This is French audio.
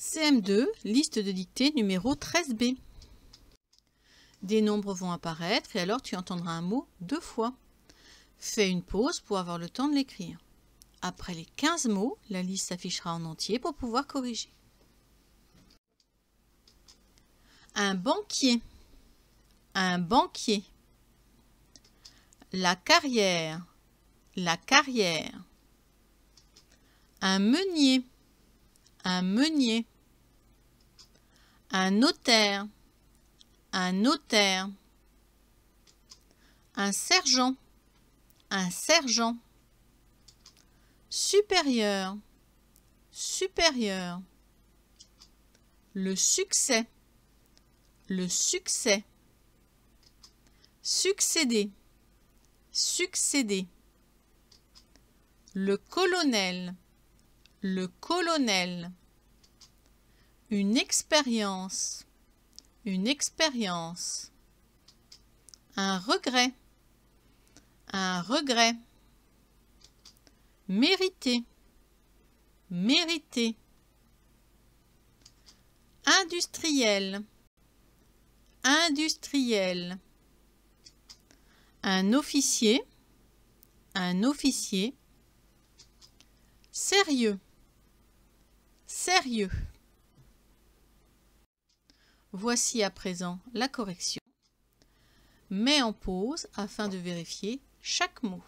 CM2, liste de dictée numéro 13B. Des nombres vont apparaître et alors tu entendras un mot deux fois. Fais une pause pour avoir le temps de l'écrire. Après les 15 mots, la liste s'affichera en entier pour pouvoir corriger. Un banquier. Un banquier. La carrière. La carrière. Un meunier un meunier, un notaire, un notaire, un sergent, un sergent, supérieur, supérieur, le succès, le succès, succéder, succéder, le colonel, le colonel, une expérience, une expérience, un regret, un regret, Mérité. Mérité. industriel, industriel, un officier, un officier, sérieux, Sérieux. Voici à présent la correction. Mets en pause afin de vérifier chaque mot.